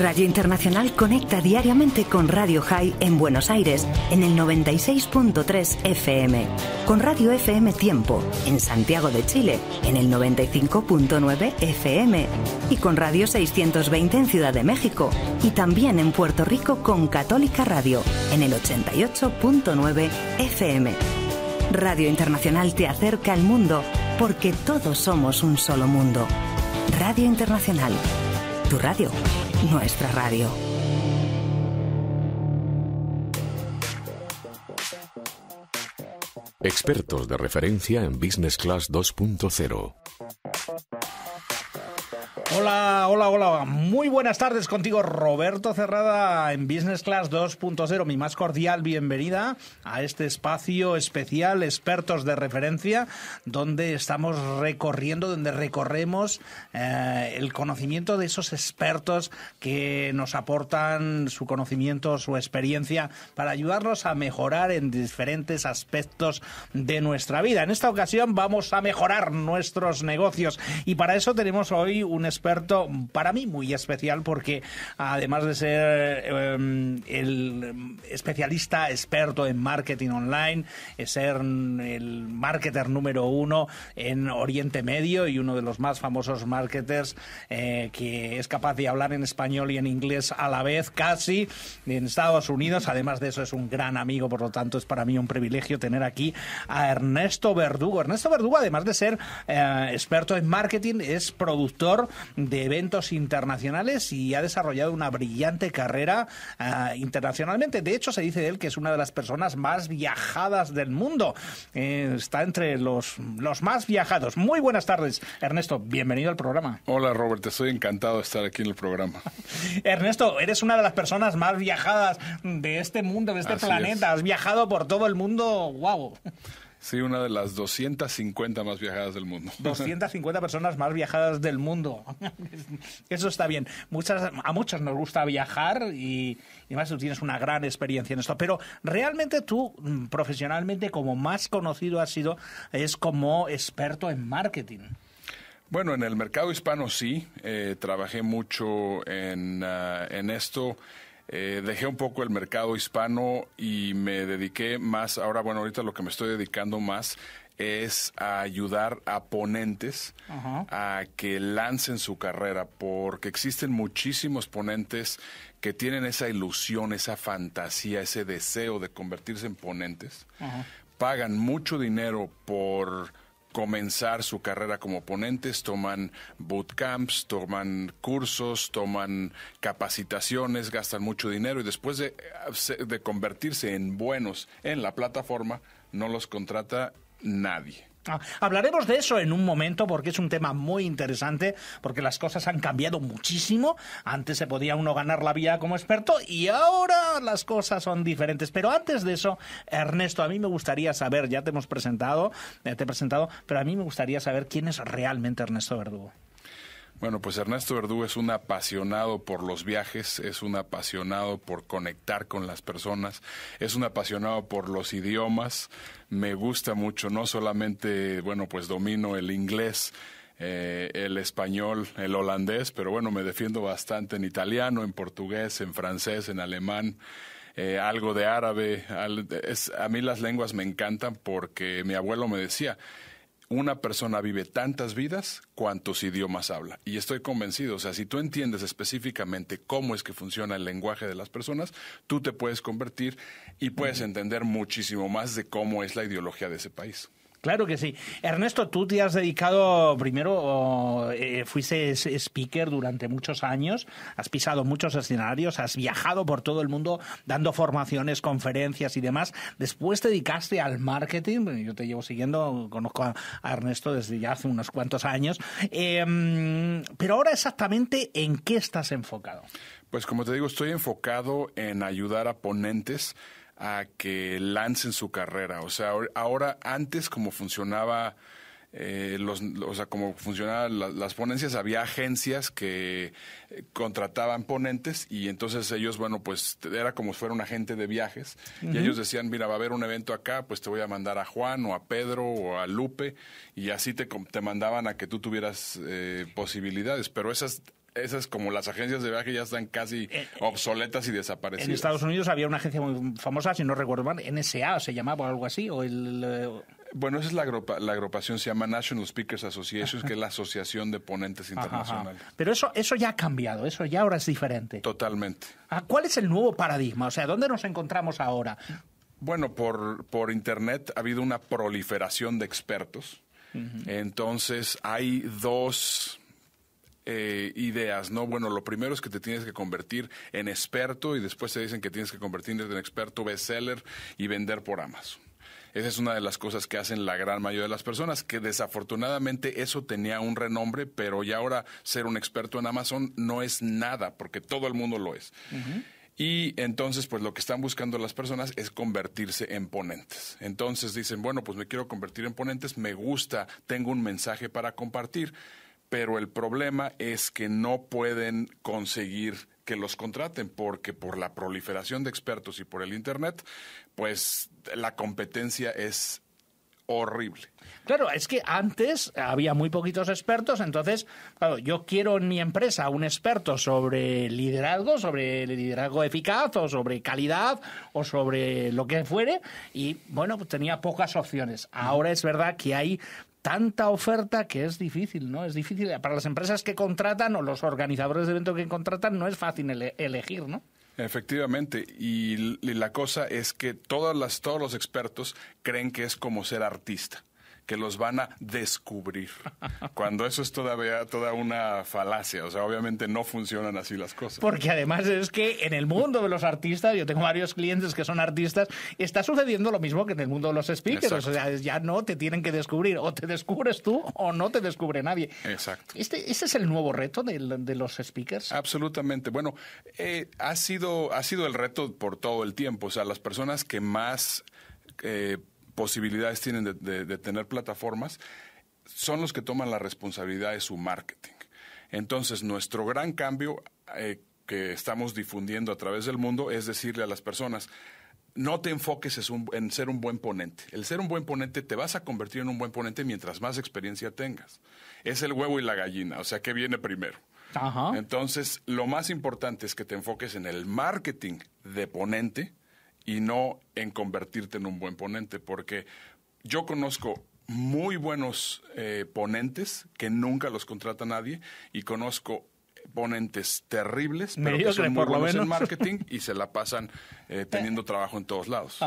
Radio Internacional conecta diariamente con Radio High en Buenos Aires en el 96.3 FM, con Radio FM Tiempo en Santiago de Chile en el 95.9 FM y con Radio 620 en Ciudad de México y también en Puerto Rico con Católica Radio en el 88.9 FM. Radio Internacional te acerca al mundo porque todos somos un solo mundo. Radio Internacional, tu radio nuestra radio. Expertos de referencia en Business Class 2.0. Hola, hola, hola. Muy buenas tardes contigo, Roberto Cerrada, en Business Class 2.0. Mi más cordial bienvenida a este espacio especial, expertos de referencia, donde estamos recorriendo, donde recorremos eh, el conocimiento de esos expertos que nos aportan su conocimiento, su experiencia, para ayudarnos a mejorar en diferentes aspectos de nuestra vida. En esta ocasión vamos a mejorar nuestros negocios y para eso tenemos hoy un espacio experto para mí muy especial porque además de ser em, el especialista experto en marketing online, es ser el marketer número uno en Oriente Medio y uno de los más famosos marketers eh, que es capaz de hablar en español y en inglés a la vez casi en Estados Unidos. Además de eso es un gran amigo, por lo tanto es para mí un privilegio tener aquí a Ernesto Verdugo. Ernesto Verdugo, además de ser eh, experto en marketing, es productor de eventos internacionales y ha desarrollado una brillante carrera eh, internacionalmente. De hecho, se dice de él que es una de las personas más viajadas del mundo. Eh, está entre los, los más viajados. Muy buenas tardes, Ernesto. Bienvenido al programa. Hola, Robert. Estoy encantado de estar aquí en el programa. Ernesto, eres una de las personas más viajadas de este mundo, de este planeta. Has viajado por todo el mundo. ¡Wow! Sí, una de las 250 más viajadas del mundo. 250 personas más viajadas del mundo. Eso está bien. Muchas, a muchos nos gusta viajar y, además más tú tienes una gran experiencia en esto. Pero realmente tú, mm, profesionalmente, como más conocido has sido, es como experto en marketing. Bueno, en el mercado hispano sí. Eh, trabajé mucho en ah, esto eh, dejé un poco el mercado hispano y me dediqué más, ahora bueno, ahorita lo que me estoy dedicando más es a ayudar a ponentes a que lancen su carrera, porque existen muchísimos ponentes que tienen esa ilusión, esa fantasía, ese deseo de convertirse en ponentes, pagan mucho dinero por comenzar su carrera como ponentes, toman bootcamps, toman cursos, toman capacitaciones, gastan mucho dinero y después de, de convertirse en buenos en la plataforma, no los contrata nadie. Ah, hablaremos de eso en un momento porque es un tema muy interesante, porque las cosas han cambiado muchísimo. Antes se podía uno ganar la vida como experto y ahora las cosas son diferentes. Pero antes de eso, Ernesto, a mí me gustaría saber, ya te hemos presentado, te he presentado, pero a mí me gustaría saber quién es realmente Ernesto Verdugo. Bueno, pues Ernesto Verdú es un apasionado por los viajes, es un apasionado por conectar con las personas, es un apasionado por los idiomas. Me gusta mucho, no solamente, bueno, pues domino el inglés, eh, el español, el holandés, pero bueno, me defiendo bastante en italiano, en portugués, en francés, en alemán. Eh, algo de árabe, es, a mí las lenguas me encantan porque mi abuelo me decía, una persona vive tantas vidas cuantos idiomas habla. Y estoy convencido, o sea, si tú entiendes específicamente cómo es que funciona el lenguaje de las personas, tú te puedes convertir y puedes entender muchísimo más de cómo es la ideología de ese país. Claro que sí. Ernesto, tú te has dedicado primero, eh, fuiste speaker durante muchos años, has pisado muchos escenarios, has viajado por todo el mundo dando formaciones, conferencias y demás. Después te dedicaste al marketing, yo te llevo siguiendo, conozco a, Ernesto desde ya hace unos cuantos años. Em, pero ahora exactamente, ¿en qué estás enfocado? Pues como te digo, estoy enfocado en ayudar a ponentes a que lancen su carrera. O sea, ahora antes como funcionaba... Eh, los, o sea, como funcionaban las ponencias, había agencias que eh, contrataban ponentes y entonces ellos, bueno, pues era como si fuera un agente de viajes y ellos decían, mira, va a haber un evento acá, pues te voy a mandar a Juan o a Pedro o a Lupe y así te, te mandaban a que tú tuvieras eh, posibilidades, pero esas esas como las agencias de viaje ya están casi eh, eh, obsoletas y desaparecidas. En Estados Unidos había una agencia muy famosa, si no recuerdo mal, NSA se llamaba o algo así, o el... Eh, bueno, esa es la, agrupación, se llama National Speakers Association, que es la Asociación de Ponentes Internacionales. Pero eso, eso ya ha cambiado, eso ya ahora es diferente. Totalmente. Ah, ¿Cuál es el nuevo paradigma? O sea, ¿dónde nos encontramos ahora? Bueno, por, por Internet ha habido una proliferación de expertos. Entonces, hay dos eh, ideas, ¿no? Bueno, lo primero es que te tienes que convertir en experto y después te dicen que tienes que convertirte en experto bestseller y vender por Amazon. Esa es una de las cosas que hacen la gran mayoría de las personas, que desafortunadamente eso tenía un renombre, pero ya ahora ser un experto en Amazon no es nada, porque todo el mundo lo es. Y entonces, pues lo que están buscando las personas es convertirse en ponentes. Entonces dicen, bueno, pues me quiero convertir en ponentes, me gusta, tengo un mensaje para compartir pero el problema es que no pueden conseguir que los contraten porque por la proliferación de expertos y por el Internet, pues la competencia es horrible. Claro, es que antes había muy poquitos expertos, entonces, claro, yo quiero en mi empresa un experto sobre liderazgo, sobre liderazgo eficaz o sobre calidad o sobre lo que fuere, y bueno, pues tenía pocas opciones. Ahora es verdad que hay tanta oferta que es difícil, ¿no? Es difícil. Para las empresas que contratan o los organizadores de eventos que contratan no es fácil elegir, ¿no? Efectivamente, y la cosa es que todas las, todos los expertos creen que es como ser artista que los van a descubrir. Cuando eso es todavía toda una falacia. O sea, obviamente no funcionan así las cosas. Porque además es que en el mundo de los artistas, yo tengo varios clientes que son artistas, está sucediendo lo mismo que en el mundo de los speakers. O sea, ya no te tienen que descubrir. O te descubres tú o no te descubre nadie. Exacto. Este, este es el nuevo reto de, los speakers. Absolutamente. Bueno, eh, ha, sido, ha sido el reto por todo el tiempo. O sea, las personas que más... Eh, posibilidades tienen de, tener plataformas, son los que toman la responsabilidad de su marketing. Entonces, nuestro gran cambio eh, que estamos difundiendo a través del mundo es decirle a las personas, no te enfoques en ser un buen ponente. El ser un buen ponente te vas a convertir en un buen ponente mientras más experiencia tengas. Es el huevo y la gallina, o sea, ¿qué viene primero? Entonces, lo más importante es que te enfoques en el marketing de ponente y no en convertirte en un buen ponente, porque yo conozco muy buenos eh, ponentes que nunca los contrata nadie y conozco ...ponentes terribles, pero que son muy buenos en marketing y se la pasan eh, teniendo trabajo en todos lados.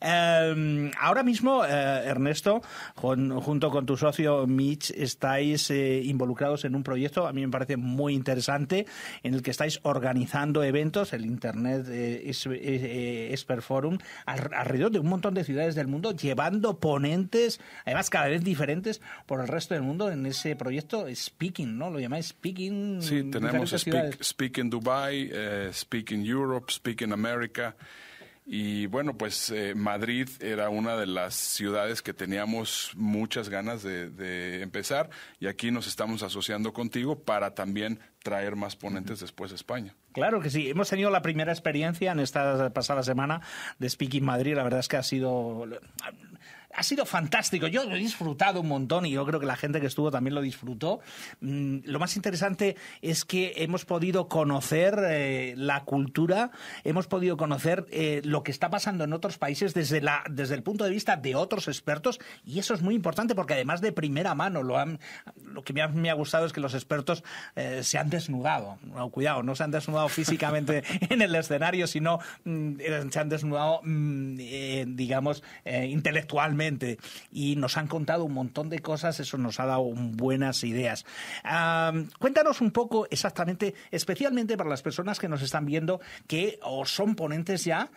Eh, ahora mismo, eh, Ernesto, junto con tu socio Mitch, estáis involucrados en un proyecto, a mí me parece muy interesante, en el que estáis organizando eventos, el Internet Expert Forum, alrededor de un montón de ciudades del mundo, llevando ponentes, además cada vez diferentes, por el resto del mundo en ese proyecto Speaking, ¿no? Lo llamáis Speaking. Tenemos speak, speak, in Dubai, eh, Speak in Europe, Speak in America. Y bueno, pues eh, Madrid era una de las ciudades que teníamos muchas ganas de, empezar y aquí nos estamos asociando contigo para también traer más ponentes después de España. Claro que sí, hemos tenido la primera experiencia en esta pasada semana de Speak in Madrid, la verdad es que ha sido ha sido fantástico. Yo lo he disfrutado un montón y yo creo que la gente que estuvo también lo disfrutó. Mm, lo más interesante es que hemos podido conocer eh, la cultura, hemos podido conocer eh, lo que está pasando en otros países desde, la, desde el punto de vista de otros expertos y eso es muy importante porque además de primera mano, lo, han, lo que me ha, gustado es que los expertos eh, se han desnudado. No, cuidado, no se han desnudado físicamente en el escenario, sino mm, se han desnudado, mm, digamos, intelectualmente y nos han contado un montón de cosas, eso nos ha dado buenas ideas. cuéntanos un poco exactamente, especialmente para las personas que nos están viendo, que o son ponentes ya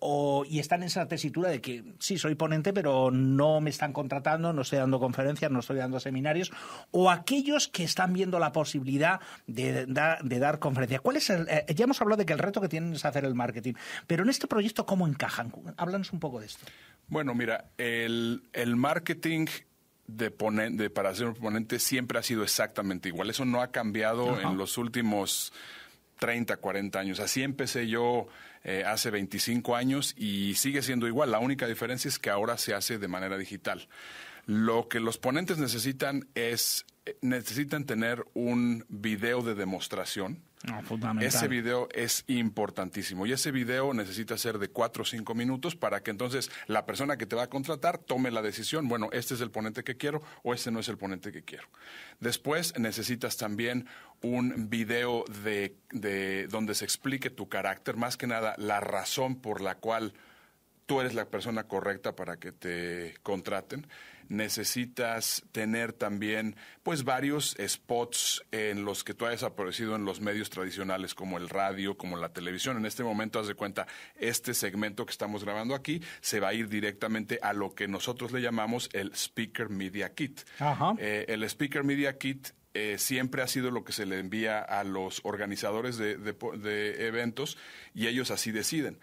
o, y están en esa tesitura de que sí, soy ponente, pero no me están contratando, no estoy dando conferencias, no estoy dando seminarios, o aquellos que están viendo la posibilidad de, dar conferencias. ¿Cuál es eh, ya hemos hablado de que el reto que tienen es hacer el marketing, pero en este proyecto, ¿cómo encajan? Háblanos un poco de esto. Bueno, mira, el, marketing de, para ser un ponente siempre ha sido exactamente igual. Eso no ha cambiado en los últimos 30, 40 años. Así empecé yo eh, hace 25 años y sigue siendo igual. La única diferencia es que ahora se hace de manera digital. Lo que los ponentes necesitan es, eh, necesitan tener un video de demostración ese video es importantísimo y ese video necesita ser de 4 o 5 minutos para que entonces la persona que te va a contratar tome la decisión, bueno, este es el ponente que quiero o este no es el ponente que quiero. Después necesitas también un video de donde se explique tu carácter, más que nada la razón por la cual tú eres la persona correcta para que te contraten necesitas tener también pues varios spots en los que tú hayas aparecido en los medios tradicionales como el radio, como la televisión. En este momento, haz de cuenta, este segmento que estamos grabando aquí se va a ir directamente a lo que nosotros le llamamos el Speaker Media Kit. Eh, el Speaker Media Kit eh, siempre ha sido lo que se le envía a los organizadores de, eventos y ellos así deciden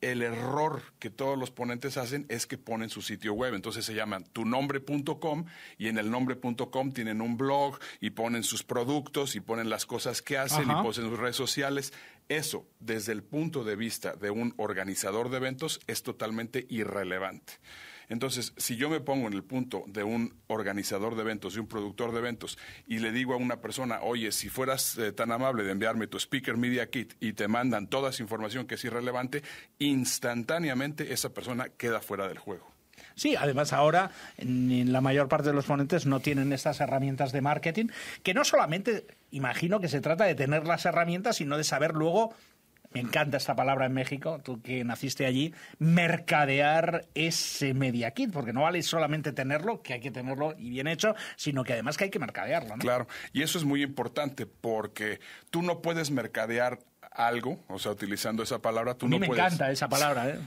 el error que todos los ponentes hacen es que ponen su sitio web. Entonces se llaman tunombre.com y en el nombre.com tienen un blog y ponen sus productos y ponen las cosas que hacen y ponen sus redes sociales. Eso, desde el punto de vista de un organizador de eventos, es totalmente irrelevante. Entonces, si yo me pongo en el punto de un organizador de eventos, de un productor de eventos, y le digo a una persona, oye, si fueras eh, tan amable de enviarme tu Speaker Media Kit y te mandan toda esa información que es irrelevante, instantáneamente esa persona queda fuera del juego. Sí, además ahora la mayor parte de los ponentes no tienen estas herramientas de marketing, que no solamente imagino que se trata de tener las herramientas, sino de saber luego me encanta esta palabra en México, tú que naciste allí, mercadear ese media kit, porque no vale solamente tenerlo, que hay que tenerlo y bien hecho, sino que además que hay que mercadearlo. Claro, y eso es muy importante porque tú no puedes mercadear algo, o sea, utilizando esa palabra, tú no puedes. no me encanta esa palabra, ¿eh?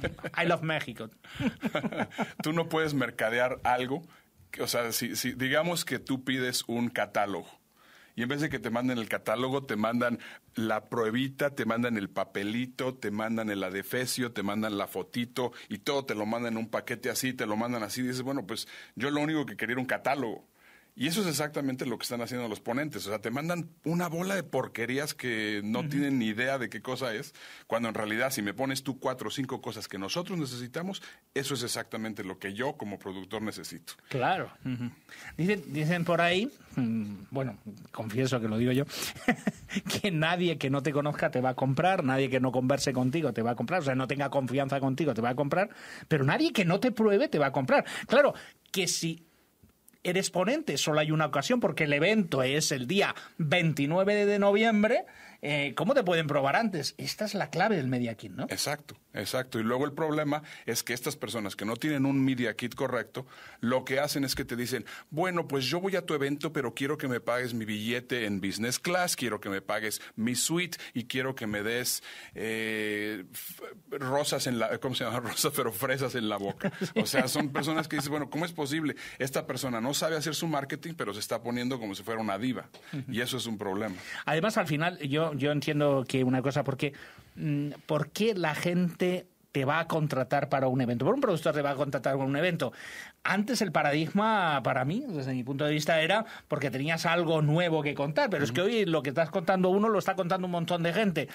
I love México. tú no puedes mercadear algo, o sea, si, digamos que tú pides un catálogo y en vez de que te manden el catálogo, te mandan la pruebita, te mandan el papelito, te mandan el adefesio, te mandan la fotito y todo te lo mandan en un paquete así, te lo mandan así. dices, bueno, pues yo lo único que quería era un catálogo. Y eso es exactamente lo que están haciendo los ponentes. O sea, te mandan una bola de porquerías que no tienen ni idea de qué cosa es, cuando en realidad si me pones tú cuatro o cinco cosas que nosotros necesitamos, eso es exactamente lo que yo como productor necesito. Claro. dicen, dicen por ahí, mm, bueno, confieso que lo digo yo, que nadie que no te conozca te va a comprar, nadie que no converse contigo te va a comprar, o sea, no tenga confianza contigo te va a comprar, pero nadie que no te pruebe te va a comprar. Claro, que si eres ponente, solo hay una ocasión porque el evento es el día 29 de noviembre eh, ¿cómo te pueden probar antes? Esta es la clave del Media Kit, ¿no? Exacto, exacto. Y luego el problema es que estas personas que no tienen un Media Kit correcto, lo que hacen es que te dicen, bueno, pues yo voy a tu evento, pero quiero que me pagues mi billete en business class, quiero que me pagues mi suite y quiero que me des eh, rosas en la, ¿cómo se llama? Rosas, pero fresas en la boca. O sea, son personas que dicen, bueno, ¿cómo es posible? Esta persona no sabe hacer su marketing, pero se está poniendo como si fuera una diva. Y eso es un problema. Además, al final, yo yo, entiendo que una cosa, porque mm, ¿por qué la gente te va a contratar para un evento, por un productor te va a contratar para un evento. Antes el paradigma para mí, desde mi punto de vista, era porque tenías algo nuevo que contar, pero es que hoy lo que estás contando uno lo está contando un montón de gente.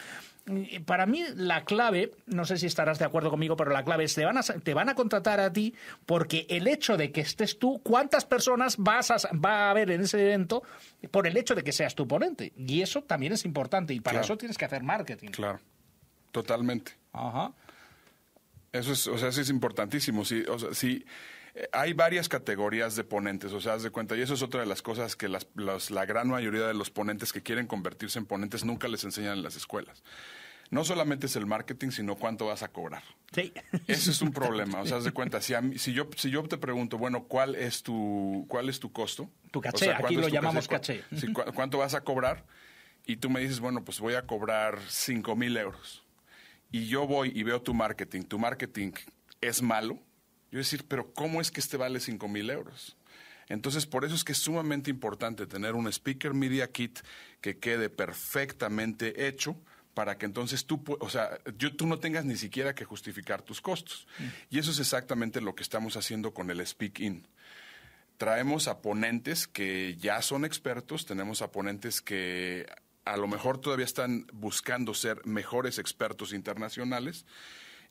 Para mí la clave, no sé si estarás de acuerdo conmigo, pero la clave es te van te van a contratar a ti porque el hecho de que estés tú, ¿cuántas personas vas a, va a haber en ese evento por el hecho de que seas tu ponente? Y eso también es importante y para eso tienes que hacer marketing. Claro, totalmente. Ajá. Eso es, o sea, eso es importantísimo. Sí, hay varias categorías de ponentes, o sea, haz de cuenta, y eso es otra de las cosas que las, la gran mayoría de los ponentes que quieren convertirse en ponentes nunca les enseñan en las escuelas. No solamente es el marketing, sino cuánto vas a cobrar. Sí. Ese es un problema. O sea, haz de cuenta, si, a mí, si, yo, si yo te pregunto, bueno, ¿cuál es tu, cuál es tu costo? Tu caché, aquí lo llamamos caché. ¿Cuánto vas a cobrar? Y tú me dices, bueno, pues voy a cobrar cinco mil euros y yo voy y veo tu marketing, tu marketing es malo, yo decir, pero ¿cómo es que este vale 5 mil euros? Entonces, por eso es que es sumamente importante tener un Speaker Media Kit que quede perfectamente hecho para que entonces tú, o sea, yo, tú no tengas ni siquiera que justificar tus costos. Mm. Y eso es exactamente lo que estamos haciendo con el Speak In. Traemos a ponentes que ya son expertos, tenemos a ponentes que a lo mejor todavía están buscando ser mejores expertos internacionales.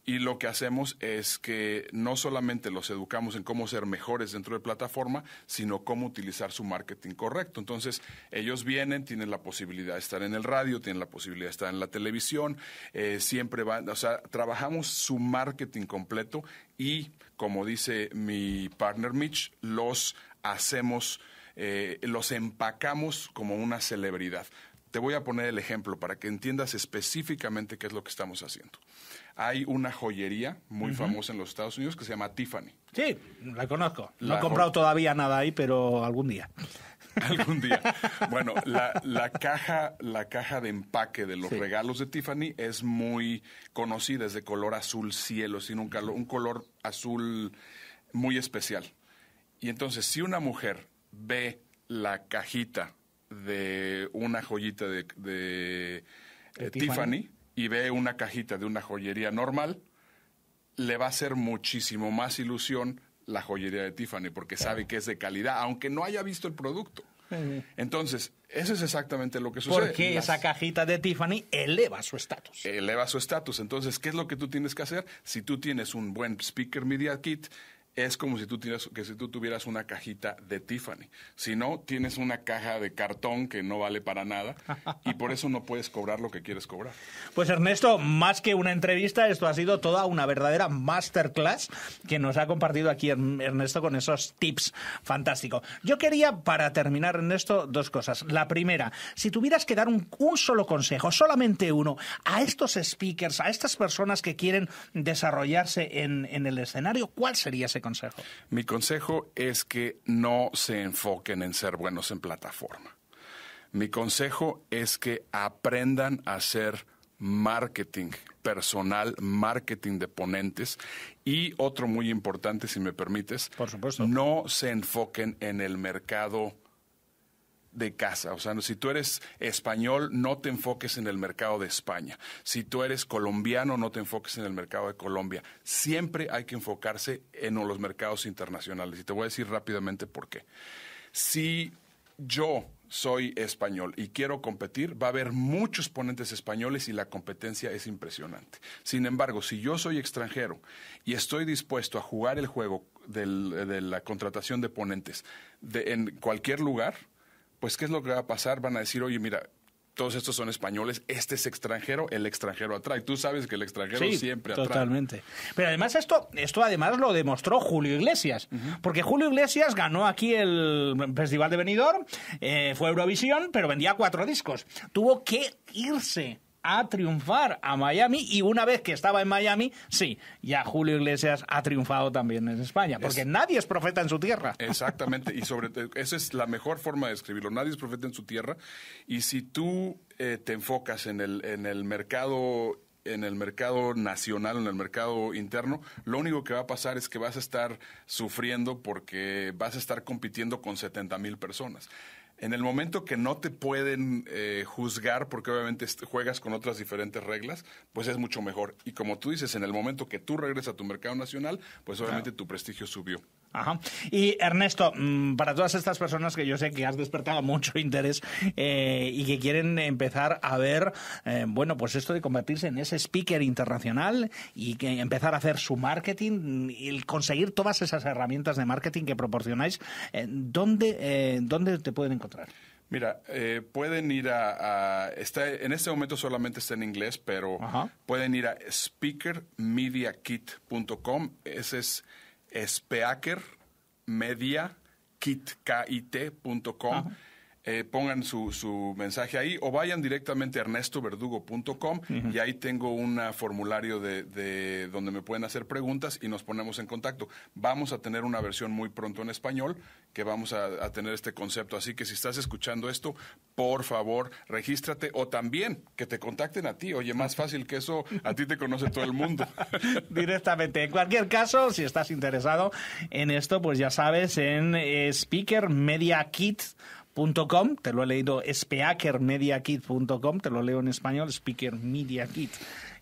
Y lo que hacemos es que no solamente los educamos en cómo ser mejores dentro de plataforma, sino cómo utilizar su marketing correcto. Entonces, ellos vienen, tienen la posibilidad de estar en el radio, tienen la posibilidad de estar en la televisión, eh, siempre van, o sea, trabajamos su marketing completo y, como dice mi partner Mitch, los hacemos, eh, los empacamos como una celebridad. Te voy a poner el ejemplo para que entiendas específicamente qué es lo que estamos haciendo. Hay una joyería muy famosa en los Estados Unidos que se llama Tiffany. Sí, la conozco. no he comprado todavía nada ahí, pero algún día. algún día. Bueno, la, caja, la caja de empaque de los regalos de Tiffany es muy conocida, es de color azul cielo, sin un color azul muy especial. Y entonces, si una mujer ve la cajita de una joyita de, eh, Tiffany y ve una cajita de una joyería normal, le va a hacer muchísimo más ilusión la joyería de Tiffany porque sabe que es de calidad, aunque no haya visto el producto. Entonces, eso es exactamente lo que sucede. Porque esa cajita de Tiffany eleva su estatus. Eleva su estatus. Entonces, ¿qué es lo que tú tienes que hacer? Si tú tienes un buen speaker media kit, es como si tú tienes, que si tú tuvieras una cajita de Tiffany. Si no, tienes una caja de cartón que no vale para nada y por eso no puedes cobrar lo que quieres cobrar. Pues Ernesto, más que una entrevista, esto ha sido toda una verdadera masterclass que nos ha compartido aquí Ernesto con esos tips. Fantástico. Yo quería, para terminar, Ernesto, dos cosas. La primera, si tuvieras que dar un, solo consejo, solamente uno, a estos speakers, a estas personas que quieren desarrollarse en, en el escenario, ¿cuál sería ese mi consejo es que no se enfoquen en ser buenos en plataforma. Mi consejo es que aprendan a hacer marketing personal, marketing de ponentes y otro muy importante, si me permites, no se enfoquen en el mercado de casa. O sea, si tú eres español, no te enfoques en el mercado de España. Si tú eres colombiano, no te enfoques en el mercado de Colombia. Siempre hay que enfocarse en los mercados internacionales. Y te voy a decir rápidamente por qué. Si yo soy español y quiero competir, va a haber muchos ponentes españoles y la competencia es impresionante. Sin embargo, si yo soy extranjero y estoy dispuesto a jugar el juego de la contratación de ponentes en cualquier lugar, pues ¿qué es lo que va a pasar? Van a decir, oye, mira, todos estos son españoles, este es extranjero, el extranjero atrae. Tú sabes que el extranjero siempre atrae. Totalmente. Pero además esto, esto además lo demostró Julio Iglesias, porque Julio Iglesias ganó aquí el Festival de Benidorm, eh, fue Eurovisión, pero vendía cuatro discos. Tuvo que irse a triunfar a Miami y una vez que estaba en Miami, sí, ya Julio Iglesias ha triunfado también en España, porque nadie es profeta en su tierra. Exactamente, y sobre esa es la mejor forma de escribirlo, nadie es profeta en su tierra, y si tú eh, te enfocas en el, mercado en el mercado nacional, en el mercado interno, lo único que va a pasar es que vas a estar sufriendo porque vas a estar compitiendo con 70 mil personas. En el momento que no te pueden eh, juzgar, porque obviamente juegas con otras diferentes reglas, pues es mucho mejor. Y como tú dices, en el momento que tú regresas a tu mercado nacional, pues obviamente tu prestigio subió. Ajá. Y Ernesto, mm, para todas estas personas que yo sé que has despertado mucho interés eh, y que quieren empezar a ver, eh, bueno, pues esto de convertirse en ese speaker internacional y que empezar a hacer su marketing y mm, conseguir todas esas herramientas de marketing que proporcionáis, eh, ¿dónde, eh, te pueden encontrar? Mira, pueden ir a, está, en este momento solamente está en inglés, pero pueden ir a speakermediakit.com. Ese es speakermedia.kitkit.com eh, pongan su, su, mensaje ahí o vayan directamente a ernestoverdugo.com y ahí tengo un formulario de, donde me pueden hacer preguntas y nos ponemos en contacto. Vamos a tener una versión muy pronto en español que vamos a, tener este concepto. Así que si estás escuchando esto, por favor, regístrate o también que te contacten a ti. Oye, más fácil que eso, a ti te conoce todo el mundo. Directamente. En cualquier caso, si estás interesado en esto, pues ya sabes, en eh, Speaker Media Kit Com, te lo he leído, speakermediakit.com, te lo leo en español, speakermediakit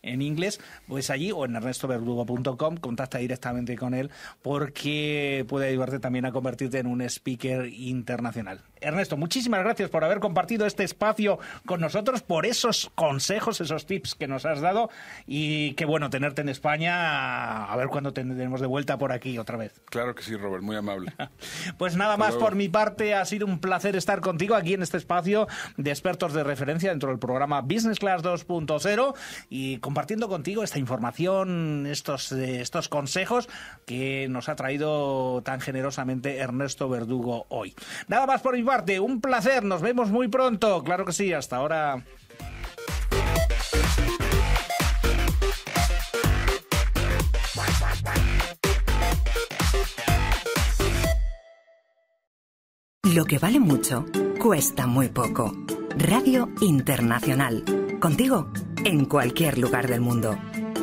en inglés, pues allí o en ernestoverdugo.com, contacta directamente con él porque puede ayudarte también a convertirte en un speaker internacional. Ernesto, muchísimas gracias por haber compartido este espacio con nosotros, por esos consejos, esos tips que nos has dado y qué bueno tenerte en España. A ver cuándo tendremos de vuelta por aquí otra vez. Claro que sí, Robert, muy amable. pues nada más por mi parte, ha sido un placer estar contigo aquí en este espacio de expertos de referencia dentro del programa Business Class 2.0 y compartiendo contigo esta información, estos, eh, estos consejos que nos ha traído tan generosamente Ernesto Verdugo hoy. Nada más por mi parte un placer, nos vemos muy pronto. Claro que sí, hasta ahora. Lo que vale mucho cuesta muy poco. Radio Internacional. Contigo, en cualquier lugar del mundo.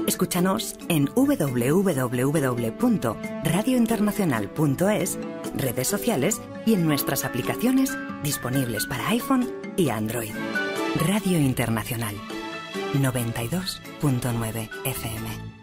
Escúchanos en www.radiointernacional.es, redes sociales y en nuestras aplicaciones disponibles para iPhone y Android. Radio Internacional 92.9 FM.